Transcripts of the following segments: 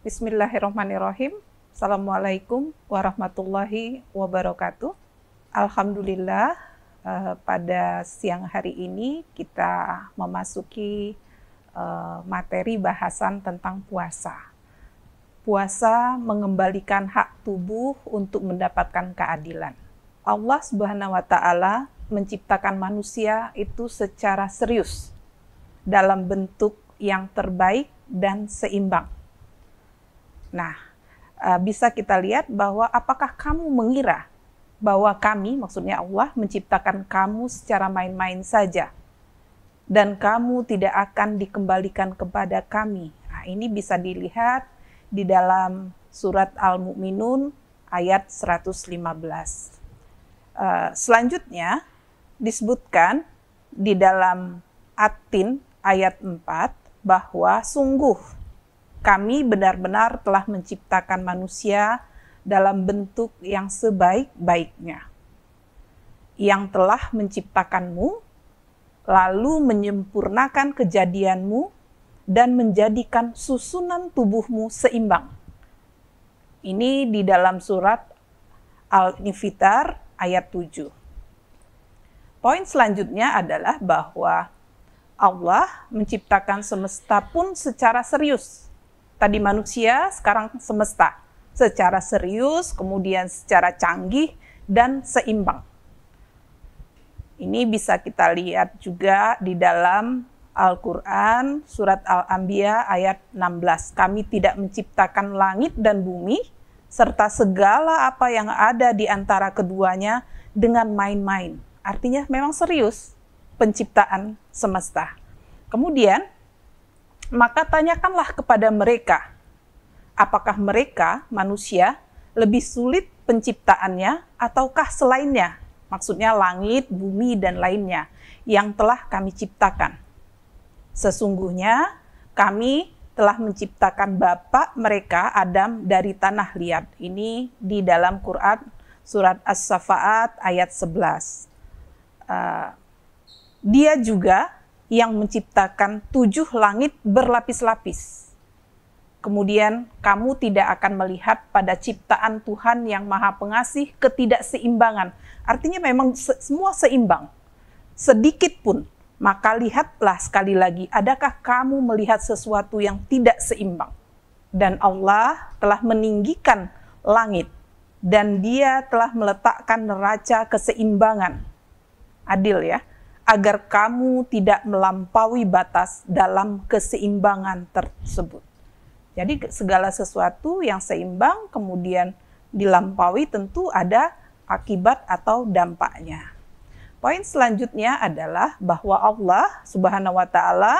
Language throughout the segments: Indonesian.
Bismillahirrahmanirrahim. Assalamualaikum warahmatullahi wabarakatuh. Alhamdulillah eh, pada siang hari ini kita memasuki eh, materi bahasan tentang puasa. Puasa mengembalikan hak tubuh untuk mendapatkan keadilan. Allah Subhanahu wa taala menciptakan manusia itu secara serius dalam bentuk yang terbaik dan seimbang Nah, eh, bisa kita lihat bahwa apakah kamu mengira bahwa kami, maksudnya Allah, menciptakan kamu secara main-main saja dan kamu tidak akan dikembalikan kepada kami. Nah, ini bisa dilihat di dalam surat Al-Mu'minun ayat 115. Eh, selanjutnya disebutkan di dalam Atin ayat 4 bahwa sungguh kami benar-benar telah menciptakan manusia dalam bentuk yang sebaik-baiknya. Yang telah menciptakanmu, lalu menyempurnakan kejadianmu dan menjadikan susunan tubuhmu seimbang. Ini di dalam surat al nifitar ayat 7. Poin selanjutnya adalah bahwa Allah menciptakan semesta pun secara serius Tadi manusia, sekarang semesta. Secara serius, kemudian secara canggih, dan seimbang. Ini bisa kita lihat juga di dalam Al-Quran, surat Al-Anbiya ayat 16. Kami tidak menciptakan langit dan bumi, serta segala apa yang ada di antara keduanya dengan main-main. Artinya memang serius penciptaan semesta. Kemudian maka tanyakanlah kepada mereka, apakah mereka, manusia, lebih sulit penciptaannya ataukah selainnya, maksudnya langit, bumi, dan lainnya, yang telah kami ciptakan. Sesungguhnya kami telah menciptakan bapak mereka Adam dari tanah liat. Ini di dalam Quran surat As-Safaat ayat 11. Uh, eh, dia juga yang menciptakan tujuh langit berlapis-lapis. Kemudian kamu tidak akan melihat pada ciptaan Tuhan yang maha pengasih ketidakseimbangan. Artinya memang se semua seimbang. Sedikit pun. Maka lihatlah sekali lagi, adakah kamu melihat sesuatu yang tidak seimbang? Dan Allah telah meninggikan langit dan dia telah meletakkan neraca keseimbangan. Adil ya agar kamu tidak melampaui batas dalam keseimbangan tersebut. Jadi segala sesuatu yang seimbang kemudian dilampaui tentu ada akibat atau dampaknya. Poin selanjutnya adalah bahwa Allah Subhanahu wa taala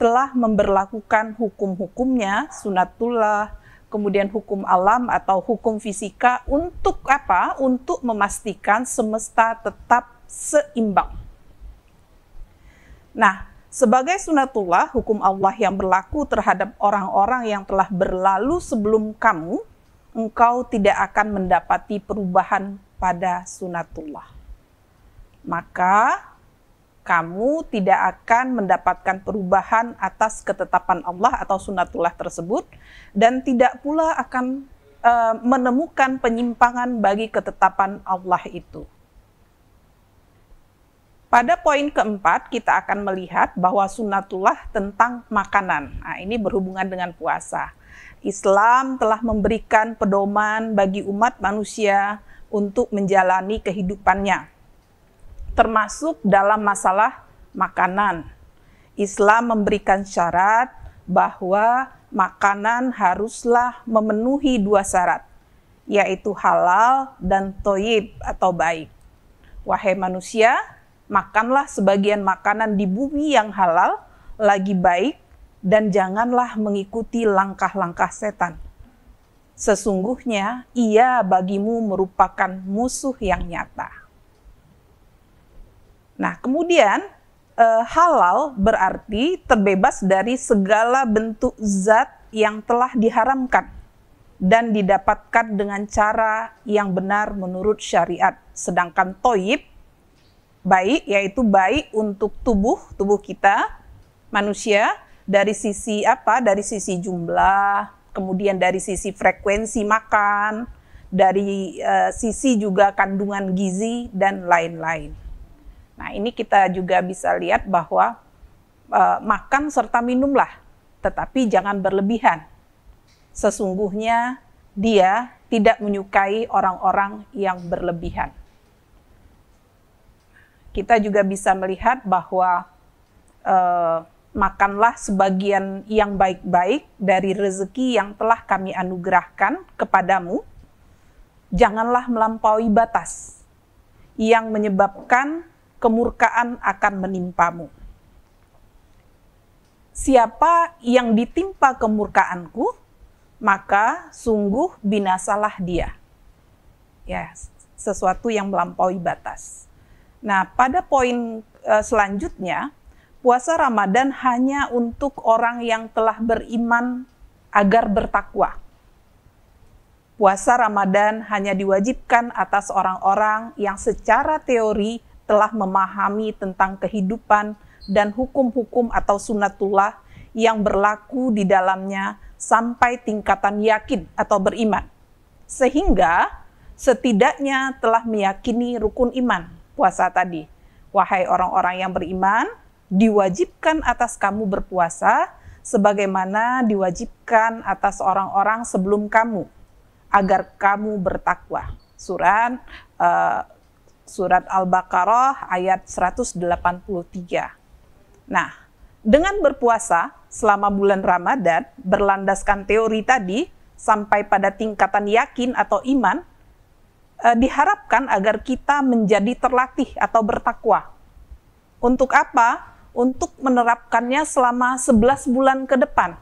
telah memberlakukan hukum-hukumnya, sunatullah, kemudian hukum alam atau hukum fisika untuk apa? Untuk memastikan semesta tetap seimbang. Nah, sebagai sunatullah, hukum Allah yang berlaku terhadap orang-orang yang telah berlalu sebelum kamu, engkau tidak akan mendapati perubahan pada sunatullah. Maka kamu tidak akan mendapatkan perubahan atas ketetapan Allah atau sunatullah tersebut dan tidak pula akan eh, menemukan penyimpangan bagi ketetapan Allah itu. Pada poin keempat, kita akan melihat bahwa sunatullah tentang makanan. Nah, ini berhubungan dengan puasa. Islam telah memberikan pedoman bagi umat manusia untuk menjalani kehidupannya, termasuk dalam masalah makanan. Islam memberikan syarat bahwa makanan haruslah memenuhi dua syarat, yaitu halal dan toyib atau baik. Wahai manusia, makanlah sebagian makanan di bumi yang halal, lagi baik, dan janganlah mengikuti langkah-langkah setan. Sesungguhnya ia bagimu merupakan musuh yang nyata. Nah, kemudian e, halal berarti terbebas dari segala bentuk zat yang telah diharamkan dan didapatkan dengan cara yang benar menurut syariat. Sedangkan toib baik, yaitu baik untuk tubuh, tubuh kita, manusia, dari sisi apa? Dari sisi jumlah, kemudian dari sisi frekuensi makan, dari uh, sisi juga kandungan gizi, dan lain-lain. Nah, ini kita juga bisa lihat bahwa uh, makan serta minumlah, tetapi jangan berlebihan. Sesungguhnya dia tidak menyukai orang-orang yang berlebihan kita juga bisa melihat bahwa eh, makanlah sebagian yang baik-baik dari rezeki yang telah kami anugerahkan kepadamu. Janganlah melampaui batas yang menyebabkan kemurkaan akan menimpamu. Siapa yang ditimpa kemurkaanku, maka sungguh binasalah dia. Ya, sesuatu yang melampaui batas. Nah, pada poin uh, selanjutnya, puasa Ramadan hanya untuk orang yang telah beriman agar bertakwa. Puasa Ramadan hanya diwajibkan atas orang-orang yang secara teori telah memahami tentang kehidupan dan hukum-hukum atau sunatullah yang berlaku di dalamnya sampai tingkatan yakin atau beriman. Sehingga setidaknya telah meyakini rukun iman, puasa tadi. Wahai orang-orang yang beriman, diwajibkan atas kamu berpuasa sebagaimana diwajibkan atas orang-orang sebelum kamu agar kamu bertakwa. Surat uh, surat Al-Baqarah ayat 183. Nah, dengan berpuasa selama bulan Ramadan berlandaskan teori tadi sampai pada tingkatan yakin atau iman Eh, diharapkan agar kita menjadi terlatih atau bertakwa. Untuk apa? Untuk menerapkannya selama 11 bulan ke depan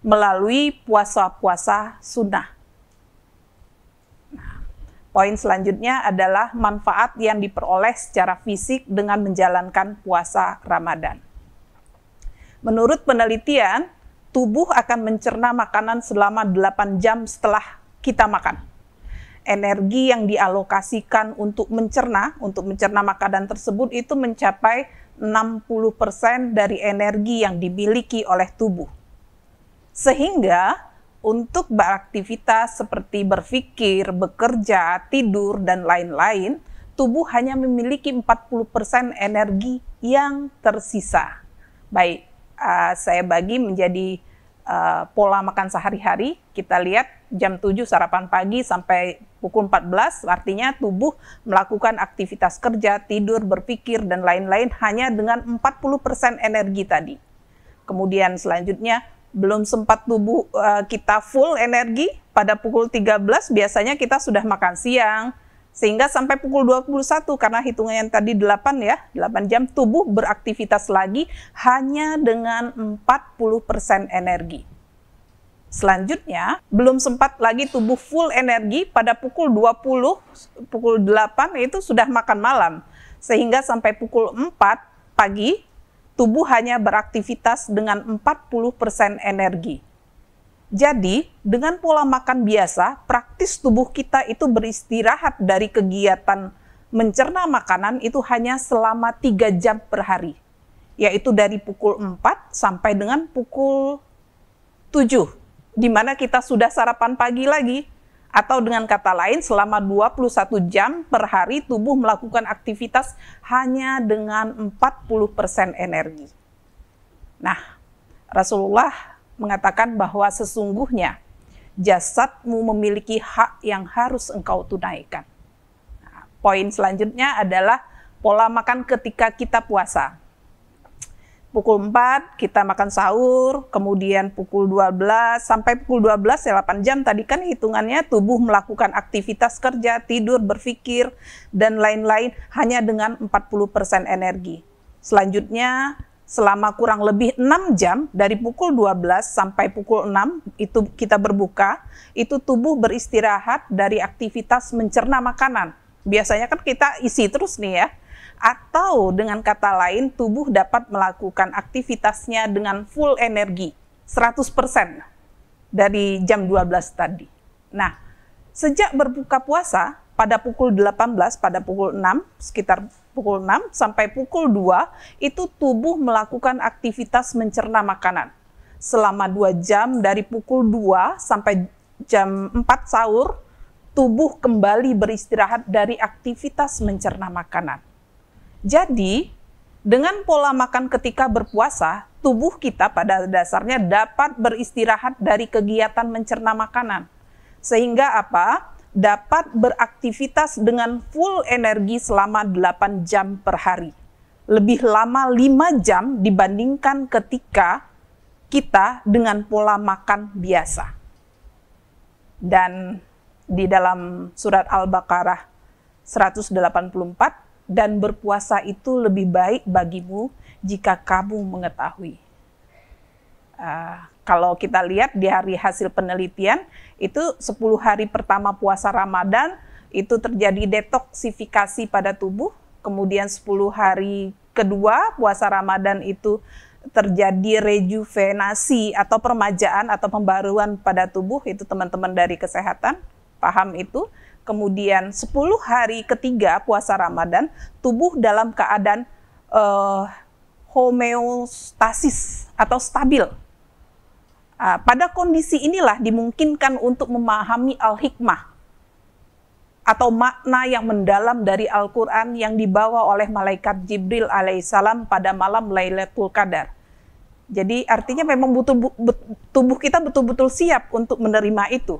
melalui puasa-puasa sunnah. Nah, poin selanjutnya adalah manfaat yang diperoleh secara fisik dengan menjalankan puasa Ramadan. Menurut penelitian, tubuh akan mencerna makanan selama 8 jam setelah kita makan energi yang dialokasikan untuk mencerna, untuk mencerna makanan tersebut itu mencapai 60% dari energi yang dimiliki oleh tubuh. Sehingga untuk beraktivitas seperti berpikir, bekerja, tidur, dan lain-lain, tubuh hanya memiliki 40% energi yang tersisa. Baik, eh, saya bagi menjadi Eh, pola makan sehari-hari, kita lihat jam 7 sarapan pagi sampai pukul 14, artinya tubuh melakukan aktivitas kerja, tidur, berpikir, dan lain-lain hanya dengan 40% energi tadi. Kemudian selanjutnya, belum sempat tubuh uh, kita full energi, pada pukul 13 biasanya kita sudah makan siang, sehingga sampai pukul 21 karena hitungan yang tadi 8 ya, 8 jam tubuh beraktivitas lagi hanya dengan 40% energi. Selanjutnya, belum sempat lagi tubuh full energi pada pukul 20, pukul 8 itu sudah makan malam. Sehingga sampai pukul 4 pagi, tubuh hanya beraktivitas dengan 40% energi. Jadi, dengan pola makan biasa, otomatis tubuh kita itu beristirahat dari kegiatan mencerna makanan itu hanya selama tiga jam per hari. Yaitu dari pukul 4 sampai dengan pukul 7. Di mana kita sudah sarapan pagi lagi. Atau dengan kata lain selama 21 jam per hari tubuh melakukan aktivitas hanya dengan 40% energi. Nah, Rasulullah mengatakan bahwa sesungguhnya jasadmu memiliki hak yang harus engkau tunaikan. Nah, poin selanjutnya adalah pola makan ketika kita puasa. Pukul 4 kita makan sahur, kemudian pukul 12 sampai pukul 12 ya 8 jam tadi kan hitungannya tubuh melakukan aktivitas kerja, tidur, berpikir dan lain-lain hanya dengan 40% energi. Selanjutnya selama kurang lebih 6 jam dari pukul 12 sampai pukul 6 itu kita berbuka, itu tubuh beristirahat dari aktivitas mencerna makanan. Biasanya kan kita isi terus nih ya. Atau dengan kata lain tubuh dapat melakukan aktivitasnya dengan full energi 100% dari jam 12 tadi. Nah, sejak berbuka puasa pada pukul 18 pada pukul 6 sekitar pukul 6 sampai pukul 2 itu tubuh melakukan aktivitas mencerna makanan. Selama 2 jam dari pukul 2 sampai jam 4 sahur, tubuh kembali beristirahat dari aktivitas mencerna makanan. Jadi, dengan pola makan ketika berpuasa, tubuh kita pada dasarnya dapat beristirahat dari kegiatan mencerna makanan. Sehingga apa? dapat beraktivitas dengan full energi selama 8 jam per hari. Lebih lama 5 jam dibandingkan ketika kita dengan pola makan biasa. Dan di dalam surat Al-Baqarah 184, dan berpuasa itu lebih baik bagimu jika kamu mengetahui. Uh, kalau kita lihat di hari hasil penelitian itu 10 hari pertama puasa Ramadan itu terjadi detoksifikasi pada tubuh, kemudian 10 hari kedua puasa Ramadan itu terjadi rejuvenasi atau permajaan atau pembaruan pada tubuh itu teman-teman dari kesehatan paham itu. Kemudian 10 hari ketiga puasa Ramadan tubuh dalam keadaan uh, homeostasis atau stabil Uh, pada kondisi inilah dimungkinkan untuk memahami al-hikmah atau makna yang mendalam dari Al-Quran yang dibawa oleh malaikat Jibril alaihissalam pada malam Lailatul Qadar. Jadi artinya memang butuh, tubuh kita betul-betul siap untuk menerima itu.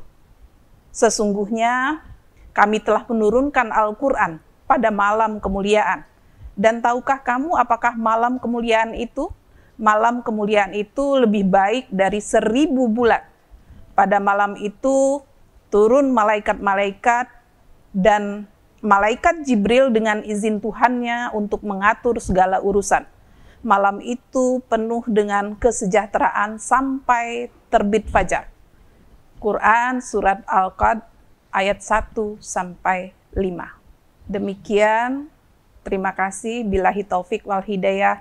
Sesungguhnya kami telah menurunkan Al-Quran pada malam kemuliaan. Dan tahukah kamu apakah malam kemuliaan itu? malam kemuliaan itu lebih baik dari seribu bulan. Pada malam itu turun malaikat-malaikat dan malaikat Jibril dengan izin Tuhannya untuk mengatur segala urusan. Malam itu penuh dengan kesejahteraan sampai terbit fajar. Quran Surat Al-Qad ayat 1 sampai 5. Demikian, terima kasih. Bilahi taufik wal hidayah.